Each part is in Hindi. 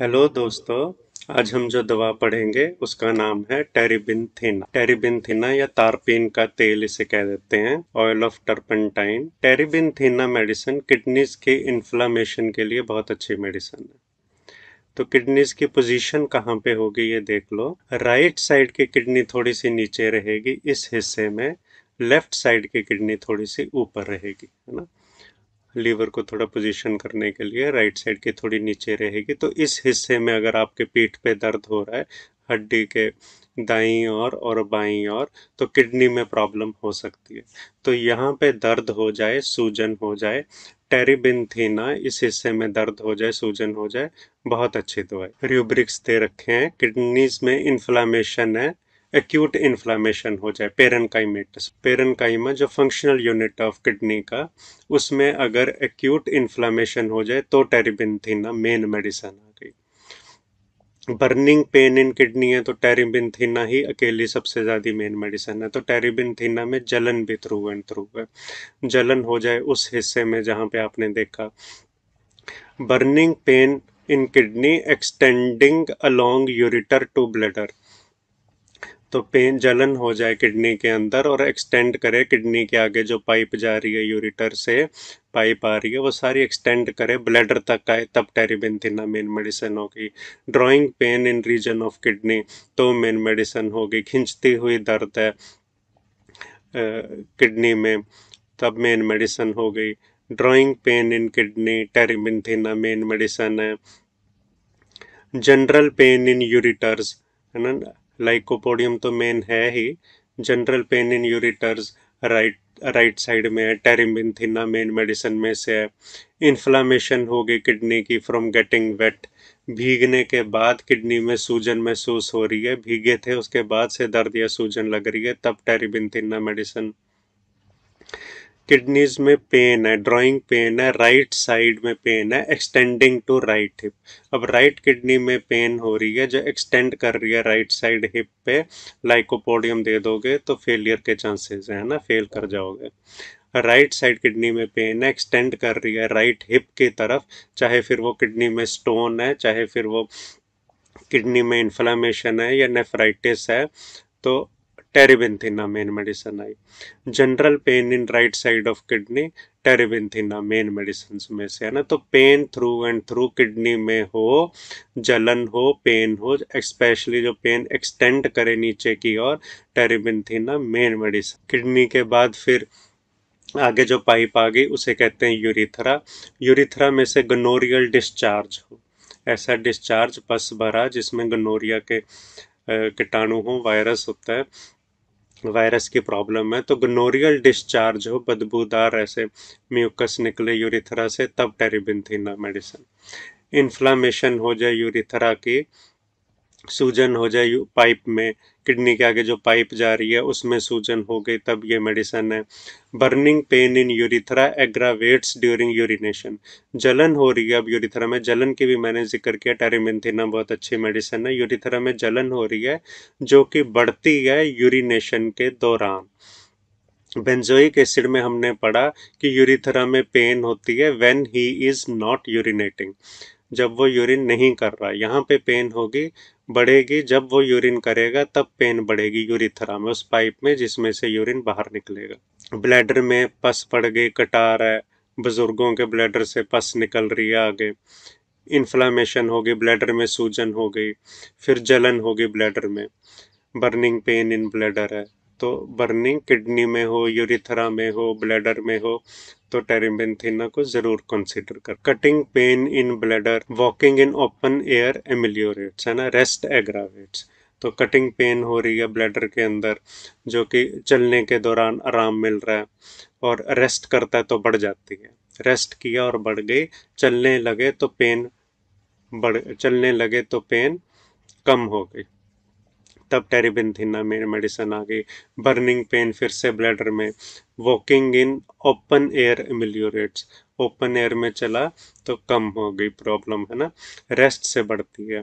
हेलो दोस्तों आज हम जो दवा पढ़ेंगे उसका नाम है टेरिबिन थीना या तारपीन का तेल इसे कह देते हैं ऑयल ऑफ टर्पेंटाइन थीना मेडिसिन किडनीज के इन्फ्लामेशन के लिए बहुत अच्छी मेडिसिन है तो किडनीज की पोजीशन कहाँ पे होगी ये देख लो राइट साइड की किडनी थोड़ी सी नीचे रहेगी इस हिस्से में लेफ्ट साइड की किडनी थोड़ी सी ऊपर रहेगी है ना लीवर को थोड़ा पोजीशन करने के लिए राइट साइड की थोड़ी नीचे रहेगी तो इस हिस्से में अगर आपके पीठ पे दर्द हो रहा है हड्डी के दाई और और बाई और तो किडनी में प्रॉब्लम हो सकती है तो यहाँ पे दर्द हो जाए सूजन हो जाए टेरिबिनथीना इस हिस्से में दर्द हो जाए सूजन हो जाए बहुत अच्छी दवाई रूब्रिक्स दे रखे हैं किडनीज में इन्फ्लामेशन है एक्यूट इन्फ्लामेशन हो जाए पेरनकाइमेटिस पेरनकाइमा जो फंक्शनल यूनिट ऑफ किडनी का उसमें अगर एक्यूट इन्फ्लामेशन हो जाए तो टेरिबिनथीना मेन मेडिसन आ गई बर्निंग पेन इन किडनी है तो टेरिबिनथीना ही अकेली सबसे ज़्यादा मेन मेडिसन है तो टेरिबिनथीना में जलन भी थ्रू एंड थ्रू है जलन हो जाए उस हिस्से में जहाँ पे आपने देखा burning pain in kidney extending along ureter to bladder तो पेन जलन हो जाए किडनी के अंदर और एक्सटेंड करे किडनी के आगे जो पाइप जा रही है यूरिटर से पाइप आ रही है वो सारी एक्सटेंड करे ब्लैडर तक आए तब टेरिबेंथिना मेन मेडिसिन होगी drawing pain in region of kidney तो मेन मेडिसिन होगी खिंचती हुई दर्द है किडनी में तब मेन मेडिसिन हो गई drawing pain in kidney terebinthina main medicine है जनरल पेन इन यूरिटर्स है ना लाइकोपोडियम तो मेन है ही general pain in ureters right right side में है टेरिमिन थिना मेन मेडिसिन में से है इन्फ्लामेशन हो गई किडनी की फ्रॉम गेटिंग वेट भीगने के बाद किडनी में सूजन महसूस हो रही है भीगे थे उसके बाद से दर्द या सूजन लग रही है तब टेरिबिन थिना मेडिसिन किडनीज में पेन है ड्राइंग पेन है राइट साइड में पेन है एक्सटेंडिंग टू राइट हिप अब राइट किडनी में पेन हो रही है जो एक्सटेंड कर रही है राइट साइड हिप पे लाइकोपोडियम दे दोगे तो फेलियर के चांसेस हैं ना फेल कर जाओगे राइट साइड किडनी में पेन है एक्सटेंड कर रही है राइट हिप की तरफ चाहे फिर वो किडनी में स्टोन है चाहे फिर वो किडनी में इन्फ्लामेशन है या नेफ्राइटिस है तो terebinthina main medicine I general pain in right side of kidney terebinthina main medicine में से है ना तो pain through and through kidney में हो जलन हो पेन हो स्पेशली जो पेन एक्सटेंड करे नीचे की ओर टेरिबेंथिना मेन मेडिसन किडनी के बाद फिर आगे जो पाइप आ गई उसे कहते हैं यूरिथरा यूरिथरा में से गनोरियल डिस्चार्ज हो ऐसा डिस्चार्ज पस भरा जिसमें गनोरिया के कीटाणु हो वायरस होता है वायरस की प्रॉब्लम है तो गनोरियल डिस्चार्ज हो बदबूदार ऐसे म्यूकस निकले यूरिथरा से तब टेरिबिन मेडिसिन इन्फ्लामेशन हो जाए यूरिथरा की सूजन हो जाए पाइप में किडनी के आगे जो पाइप जा रही है उसमें सूजन हो गई तब ये मेडिसन है burning pain in urethra aggravates during urination जलन हो रही है अब यूरिथ्रा में जलन की भी मैंने जिक्र किया टेरिमिथिना बहुत अच्छी मेडिसन है यूरिथ्रा में जलन हो रही है जो कि बढ़ती है यूरिनेशन के दौरान बेंजोइक एसिड में हमने पढ़ा कि यूरिथ्रा में पेन होती है when he is not urinating जब वो यूरिन नहीं कर रहा यहाँ पे पेन होगी बढ़ेगी जब वो यूरिन करेगा तब पेन बढ़ेगी यूरिथरा में उस पाइप में जिसमें से यूरिन बाहर निकलेगा ब्लैडर में पस पड़ गई कटार है बुज़ुर्गों के ब्लैडर से पस निकल रही है आगे इन्फ्लामेशन होगी ब्लैडर में सूजन हो गई फिर जलन होगी ब्लैडर में बर्निंग पेन इन ब्लैडर है तो बर्निंग किडनी में हो यूरिथरा में हो ब्लैडर में हो तो टेरिबेंथेना को जरूर कंसिडर कर cutting pain in bladder walking in open air ameliorates है ना रेस्ट एग्रावेट्स तो कटिंग पेन हो रही है ब्लैडर के अंदर जो कि चलने के दौरान आराम मिल रहा है और रेस्ट करता है तो बढ़ जाती है रेस्ट किया और बढ़ गई चलने लगे तो पेन बढ़ चलने लगे तो पेन कम हो गई तब ना में मेडिसिन आ गई बर्निंग पेन फिर से ब्लैडर में walking in open air ameliorates open air में चला तो कम हो गई प्रॉब्लम है ना रेस्ट से बढ़ती है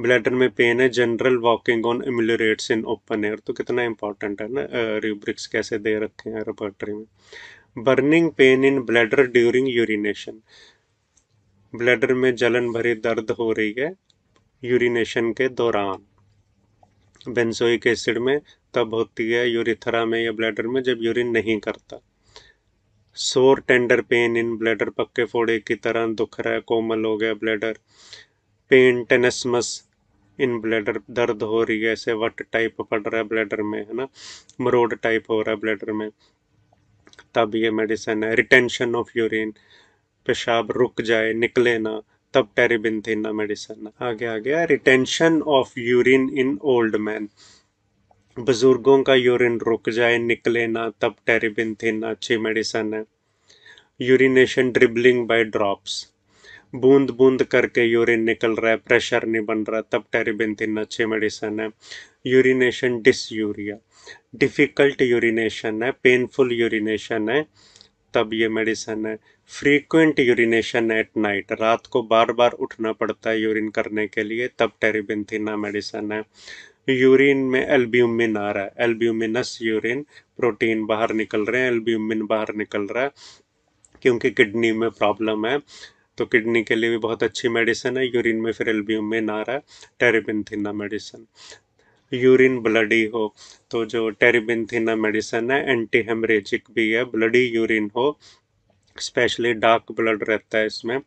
ब्लैडर में पेन है general walking on ameliorates in open air तो कितना इंपॉर्टेंट है ना रूब्रिक्स कैसे दे रखे हैं रेपर्टरी में burning pain in bladder during urination bladder में जलन भरी दर्द हो रही है यूरिनेशन के दौरान बेंजोइक एसिड में तब होती है यूरिथरा में या ब्लैडर में जब यूरिन नहीं करता सोर टेंडर पेन इन ब्लैडर पक्के फोड़े की तरह दुख रहा है कोमल हो गया bladder pain tenesmus in bladder दर्द हो रही है ऐसे वट टाइप पड़ रहा है ब्लैडर में है ना मरोड टाइप हो रहा है ब्लैडर में तब ये मेडिसिन है रिटेंशन ऑफ यूरिन पेशाब रुक जाए निकले ना तब टेरिबिनथिना मेडिसिन आगे आ गया retention of urine in old man बुजुर्गों का यूरिन रुक जाए निकले ना तब टेरिबिनथिन अच्छी मेडिसिन है यूरिनेशन ड्रिबलिंग बाय ड्रॉप्स बूंद बूंद करके यूरिन निकल रहा है प्रेशर नहीं बन रहा तब टेरिबिनथिन अच्छी मेडिसिन है urination dysuria difficult urination है पेनफुल यूरिनेशन है तब ये मेडिसिन है फ्रीक्वेंट यूरिनेशन एट नाइट रात को बार बार उठना पड़ता है यूरिन करने के लिए तब टेरिबेंथिना मेडिसन है यूरिन में एल्ब्यूमिन आ रहा है एल्ब्यूमिनस यूरिन प्रोटीन बाहर निकल रहे हैं एल्ब्यूमिन बाहर निकल रहा है क्योंकि किडनी में प्रॉब्लम है तो किडनी के लिए भी बहुत अच्छी मेडिसिन है यूरिन में फिर एल्ब्यूमिन आ रहा है टेरिबिनथिना मेडिसिन यूरिन ब्लडी हो तो जो टेरिबिनथिना मेडिसिन है एंटी हेमरेजिक भी है ब्लडी यूरिन हो स्पेशली डार्क ब्लड रहता है इसमें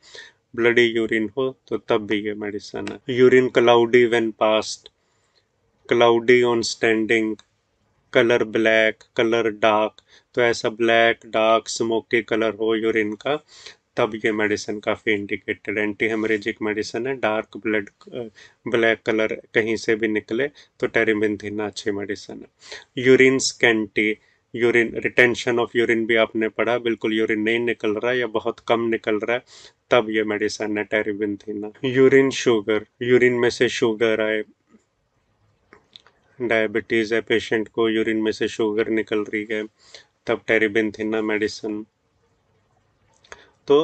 ब्लडी यूरिन हो तो तब भी ये मेडिसन है urine cloudy when passed cloudy on standing colour black colour dark तो ऐसा ब्लैक डार्क स्मोकी कलर हो यूरिन का तब ये मेडिसिन काफ़ी इंडिकेटेड एंटी हेमरेजिक मेडिसिन है डार्क ब्लड ब्लैक कलर कहीं से भी निकले तो टेरिमिन अच्छी मेडिसिन है urine scanty urine retention of urine भी आपने पढ़ा बिल्कुल यूरिन नहीं निकल रहा है या बहुत कम निकल रहा है तब ये मेडिसन है terebinthina urine sugar urine में से शुगर आए डायबिटीज़ है पेशेंट को यूरिन में से शुगर निकल रही है तब टेरिबिन थीना मेडिसन तो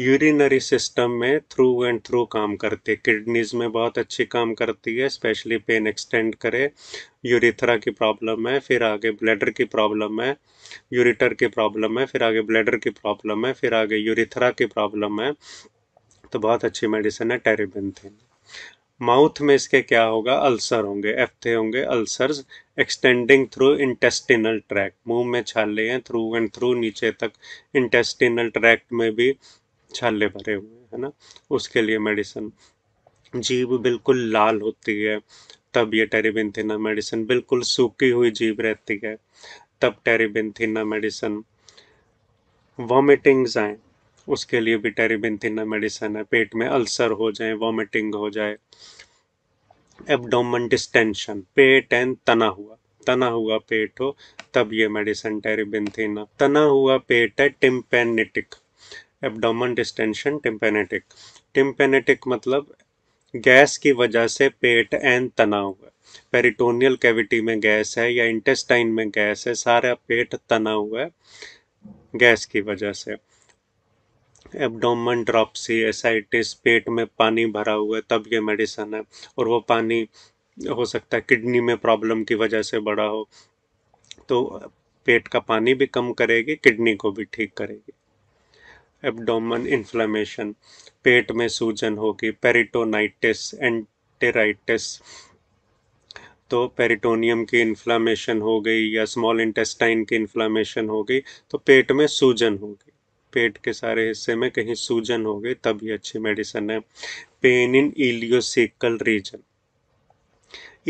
यूरिनरी सिस्टम में थ्रू एंड थ्रू काम करती है किडनीज में बहुत अच्छी काम करती है स्पेशली पेन एक्सटेंड करे यूरिथ्रा की प्रॉब्लम है फिर आगे ब्लैडर की प्रॉब्लम है यूरिटर की प्रॉब्लम है फिर आगे ब्लैडर की प्रॉब्लम है फिर आगे यूरिथ्रा की प्रॉब्लम है तो बहुत अच्छी मेडिसिन है टेरिबेंथिन माउथ में इसके क्या होगा अल्सर होंगे एफ्थे होंगे ulcers extending through intestinal tract मुंह में छाले हैं थ्रू एंड थ्रू नीचे तक इंटेस्टिनल ट्रैक में भी छाले भरे हुए है ना उसके लिए मेडिसिन जीभ बिल्कुल लाल होती है तब ये टेरिबिनथिना मेडिसिन बिल्कुल सूखी हुई जीभ रहती है तब टेरिबिनथिना मेडिसिन वॉमिटिंग्स आए उसके लिए भी टेरिबिनथिना मेडिसिन है पेट में अल्सर हो जाए वॉमिटिंग हो जाए एबडोमन डिस्टेंशन पेट एंड तना हुआ तना हुआ पेट हो तब ये मेडिसिन टेरिबिनथिना तना हुआ पेट है टिम्पेनिटिक एबडोमन डिस्टेंशन टिम्पेनेटिक टिम्पेनेटिक मतलब गैस की वजह से पेट एन तना हुआ पेरिटोनियल कैविटी में गैस है या इंटेस्टाइन में गैस है सारा पेट तना हुआ है गैस की वजह से एबडोमन ड्रॉपसी एसाइटिस पेट में पानी भरा हुआ है तब ये मेडिसन है और वो पानी हो सकता है किडनी में प्रॉब्लम की वजह से बड़ा हो तो पेट का पानी भी कम करेगी किडनी को भी ठीक करेगी एब्डोमन इन्फ्लेमेशन पेट में सूजन होगी पेरिटोनाइटिस एंटेराइटिस तो पेरिटोनियम की इन्फ्लामेशन हो गई या स्मॉल इंटेस्टाइन की इन्फ्लामेशन हो गई तो पेट में सूजन होगी पेट के सारे हिस्से में कहीं सूजन हो गई तब ये अच्छी मेडिसिन है pain in ileocaecal region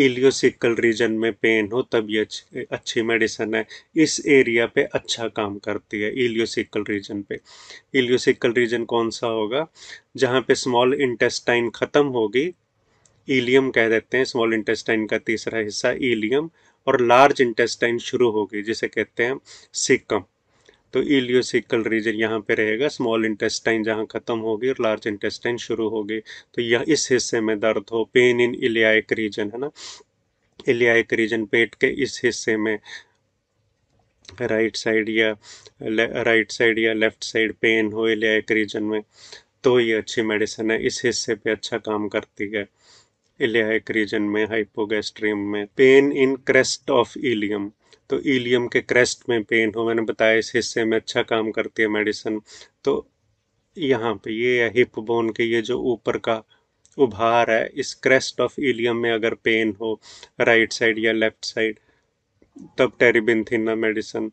ileocaecal region में पेन हो तब ये अच्छी अच्छी मेडिसन है इस एरिया पे अच्छा काम करती है इलियोसिकल रीजन पे इलियोसिकल रीजन कौन सा होगा जहाँ पे स्मॉल इंटेस्टाइन ख़त्म होगी ईलियम कह देते हैं स्मॉल इंटेस्टाइन का तीसरा हिस्सा ईलियम और लार्ज इंटेस्टाइन शुरू होगी जिसे कहते हैं सिकम तो इलियोसिकल रीजन यहाँ पे रहेगा स्मॉल इंटेस्टाइन जहाँ ख़त्म होगी और लार्ज इंटेस्टाइन शुरू होगी तो यह इस हिस्से में दर्द हो पेन इन इलियाक रीजन है ना इलियाक रीजन पेट के इस हिस्से में राइट साइड या राइट साइड या लेफ्ट साइड पेन हो इलियाक रीजन में तो ये अच्छी मेडिसिन है इस हिस्से पे अच्छा काम करती है इलियाक रीजन में हाइपोगेस्ट्रीम में pain in crest of ilium तो ईलियम के क्रेस्ट में पेन हो मैंने बताया इस हिस्से में अच्छा काम करती है मेडिसिन तो यहाँ पे ये है हिप बोन के ये जो ऊपर का उभार है इस क्रेस्ट ऑफ ईलियम में अगर पेन हो राइट साइड या लेफ्ट साइड तब terebinthina medicine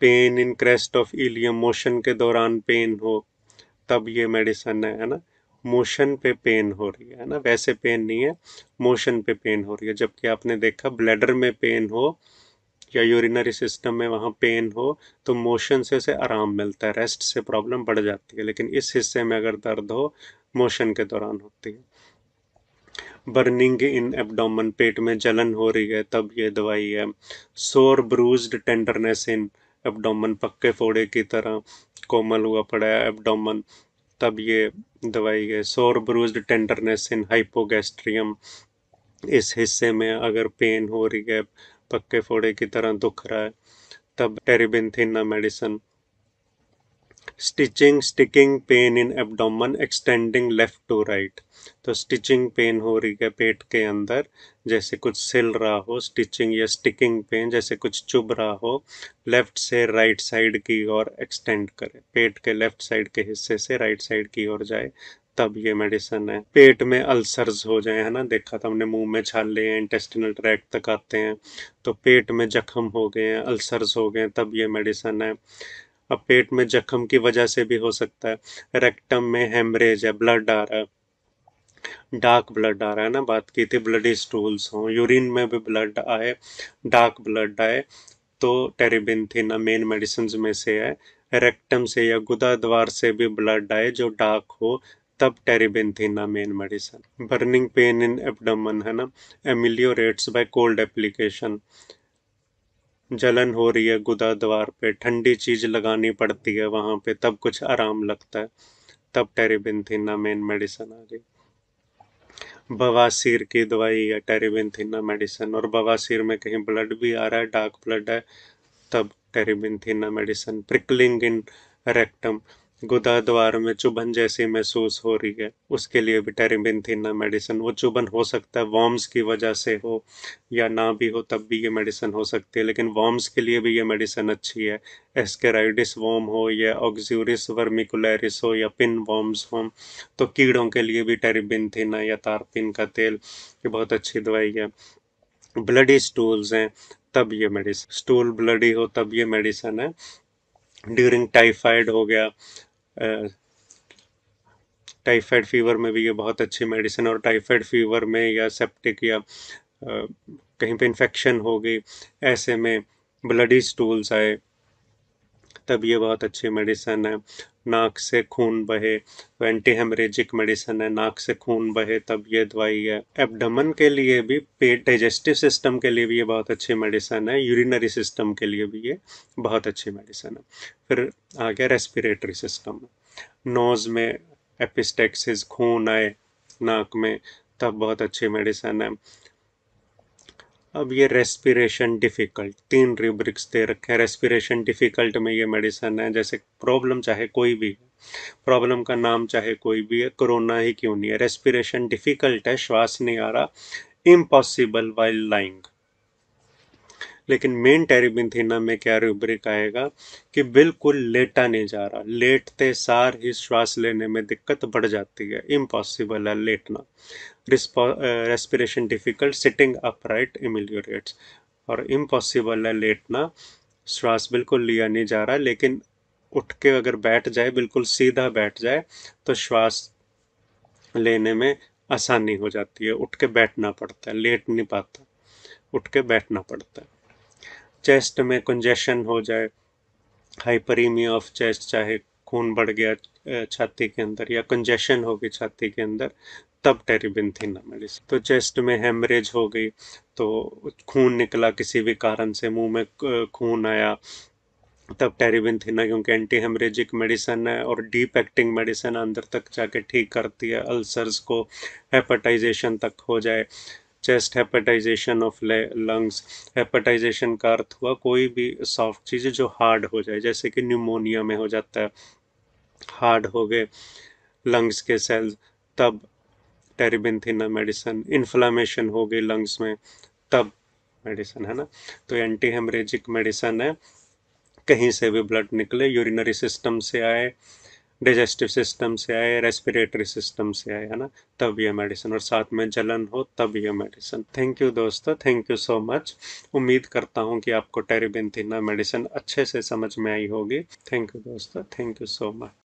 pain in crest of ilium motion के दौरान पेन हो तब ये मेडिसन है है ना मोशन पे पेन हो रही है ना वैसे पेन नहीं है मोशन पे पेन हो रही है जबकि आपने देखा ब्लैडर में पेन हो या यूरिनरी सिस्टम में वहाँ पेन हो तो मोशन से उसे आराम मिलता है रेस्ट से प्रॉब्लम बढ़ जाती है लेकिन इस हिस्से में अगर दर्द हो मोशन के दौरान होती है बर्निंग इन एबडोमन पेट में जलन हो रही है तब ये दवाई है सोर ब्रूज्ड टेंडरनेस इन एबडोमन पक्के फोड़े की तरह कोमल हुआ पड़ा है एबडोमन तब ये दवाई है सोर ब्रूज टेंडरनेस इन हाइपोगेस्ट्रियम इस हिस्से में अगर पेन हो रही है पक्के फोड़े की तरह दुख रहा है तब terebinth medicine stitching sticking pain in abdomen extending left to right तो स्टिचिंग पेन हो रही है पेट के अंदर जैसे कुछ सिल रहा हो स्टिचिंग या स्टिकिंग पेन जैसे कुछ चुभ रहा हो लेफ्ट से राइट साइड की ओर एक्सटेंड करें पेट के लेफ्ट साइड के हिस्से से राइट साइड की ओर जाए तब ये मेडिसिन है पेट में अल्सर्स हो जाए है ना देखा था हमने मुंह में छाले हैं इंटेस्टिनल ट्रैक तक आते हैं तो पेट में जख्म हो गए हैं अल्सर्स हो गए तब ये मेडिसिन है अब पेट में जख्म की वजह से भी हो सकता है रेक्टम में हेमरेज है ब्लड आ रहा है डार्क ब्लड आ रहा है ना बात की थी ब्लडी स्टूल्स हों यूरिन में भी ब्लड आए डार्क ब्लड आए तो टेरिबिनथिना मेन मेडिसिन में से है रेक्टम से या गुदा द्वार से भी ब्लड आए जो डार्क हो तब terebinthina main medicine burning pain in abdomen है ना एमिलियोरेट्स बाय कोल्ड एप्लीकेशन जलन हो रही है गुदा द्वार पे ठंडी चीज़ लगानी पड़ती है वहाँ पे तब कुछ आराम लगता है तब टेरिबिनथिना मेन मेडिसन आ गई बवासीर की दवाई है टेरिबिनथिना मेडिसन और बवासीर में कहीं ब्लड भी आ रहा है डार्क ब्लड है तब terebinthina medicine prickling in rectum गुदा द्वार में चुभन जैसी महसूस हो रही है उसके लिए भी टेरिबिनथिना मेडिसिन वो चुभन हो सकता है वॉम्स की वजह से हो या ना भी हो तब भी ये मेडिसिन हो सकती है लेकिन वॉम्स के लिए भी ये मेडिसिन अच्छी है एस्केराइडिस वॉम हो या ऑक्जूरिस वर्मिकुलरिस हो या पिन वॉम्स हो तो कीड़ों के लिए भी टेरिबिनथीना या तारपिन का तेल ये बहुत अच्छी दवाई है ब्लडी स्टूल्स हैं तब ये मेडिसिन स्टूल ब्लडी हो तब ये मेडिसिन है ड्यूरिंग टाइफाइड हो गया टाइफाइड फीवर में भी ये बहुत अच्छी मेडिसिन और टाइफाइड फीवर में या सेप्टिक या कहीं पे इन्फेक्शन हो गई ऐसे में ब्लडी स्टूल्स आए तब ये बहुत अच्छी मेडिसन है नाक से खून बहे तो एंटी हेमरेजिक मेडिसिन है नाक से खून बहे तब ये दवाई है एबडमन के लिए भी पेट डाइजेस्टिव सिस्टम के लिए भी ये बहुत अच्छी मेडिसिन है यूरिनरी सिस्टम के लिए भी ये बहुत अच्छी मेडिसिन है फिर आ गया रेस्पिरेटरी सिस्टम नोज़ में एपिस्टेक्सिस खून आए नाक में तब बहुत अच्छी मेडिसिन है अब ये रेस्पिरेशन डिफ़िकल्ट तीन रिब्रिक्स दे रखे हैं रेस्पिरेशन डिफ़िकल्ट में ये मेडिसन है जैसे प्रॉब्लम चाहे कोई भी प्रॉब्लम का नाम चाहे कोई भी है कोरोना ही क्यों नहीं है रेस्पिरेशन डिफ़िकल्ट है श्वास नहीं आ रहा इम्पॉसिबल वाइल लाइंग लेकिन मेन टेरिबिंथिना में क्या रूब्रिक आएगा कि बिल्कुल लेटा नहीं जा रहा लेटते सार ही श्वास लेने में दिक्कत बढ़ जाती है इम्पॉसिबल है लेटना respiration difficult sitting upright ameliorates और इम्पॉसिबल है लेटना श्वास बिल्कुल लिया नहीं जा रहा लेकिन उठ के अगर बैठ जाए बिल्कुल सीधा बैठ जाए तो श्वास लेने में आसानी हो जाती है उठ के बैठना पड़ता है लेट नहीं पाता उठ के बैठना पड़ता है चेस्ट में कंजेशन हो जाए हाइपरीमिया ऑफ चेस्ट चाहे खून बढ़ गया छाती के अंदर या कंजेशन हो गई छाती के अंदर तब टेरिबिनथीना मेडिसिन तो चेस्ट में हेमरेज हो गई तो खून निकला किसी भी कारण से मुंह में खून आया तब टेरिबिनथीना क्योंकि एंटी हेमरेजिक मेडिसन है और डीप एक्टिंग मेडिसन अंदर तक जाके ठीक करती है अल्सर्स को हेपाटाइजेशन तक हो जाए chest hepatization of lungs hepatization का अर्थ हुआ कोई भी सॉफ्ट चीज़ जो हार्ड हो जाए जैसे कि न्यूमोनिया में हो जाता है हार्ड हो गए लंग्स के सेल्स तब टेरिबिनथिना मेडिसन इन्फ्लामेशन हो गई लंग्स में तब मेडिसन है ना तो एंटी हेमरेजिक मेडिसन है कहीं से भी ब्लड निकले यूरिनरी सिस्टम से आए डिजेस्टिव सिस्टम से आए रेस्पिरेटरी सिस्टम से आए है ना तब यह मेडिसिन और साथ में जलन हो तब यह मेडिसिन थैंक यू दोस्तों थैंक यू सो मच उम्मीद करता हूँ कि आपको टेरिबिन मेडिसिन अच्छे से समझ में आई होगी थैंक यू दोस्तों थैंक यू सो मच